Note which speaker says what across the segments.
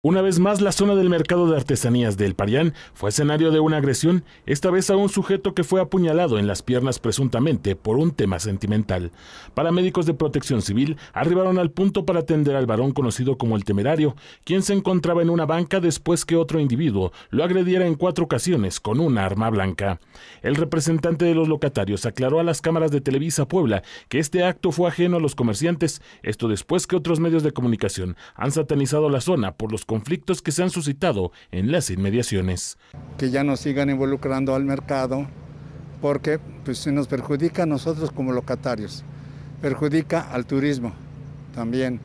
Speaker 1: Una vez más, la zona del mercado de artesanías del Parián fue escenario de una agresión, esta vez a un sujeto que fue apuñalado en las piernas presuntamente por un tema sentimental. Paramédicos de protección civil arribaron al punto para atender al varón conocido como el temerario, quien se encontraba en una banca después que otro individuo lo agrediera en cuatro ocasiones con una arma blanca. El representante de los locatarios aclaró a las cámaras de Televisa Puebla que este acto fue ajeno a los comerciantes, esto después que otros medios de comunicación han satanizado la zona por los conflictos que se han suscitado en las inmediaciones.
Speaker 2: Que ya nos sigan involucrando al mercado porque pues, se nos perjudica a nosotros como locatarios, perjudica al turismo también.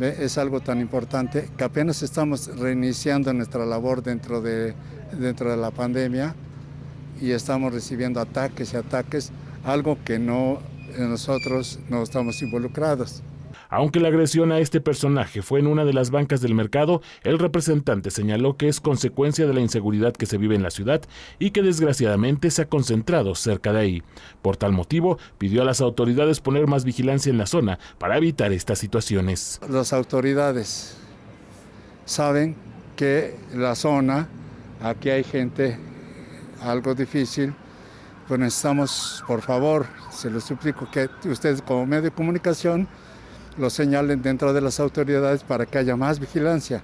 Speaker 2: Es algo tan importante que apenas estamos reiniciando nuestra labor dentro de, dentro de la pandemia y estamos recibiendo ataques y ataques, algo que no nosotros no
Speaker 1: estamos involucrados. Aunque la agresión a este personaje fue en una de las bancas del mercado, el representante señaló que es consecuencia de la inseguridad que se vive en la ciudad y que desgraciadamente se ha concentrado cerca de ahí. Por tal motivo, pidió a las autoridades poner más vigilancia en la zona para evitar estas situaciones.
Speaker 2: Las autoridades saben que la zona, aquí hay gente algo difícil, pues necesitamos, por favor, se lo suplico que ustedes como medio de comunicación lo señalen dentro de las autoridades para que haya más vigilancia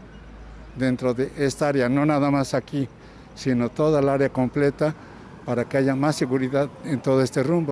Speaker 2: dentro de esta área, no nada más aquí, sino toda el área completa para que haya más seguridad en todo este rumbo.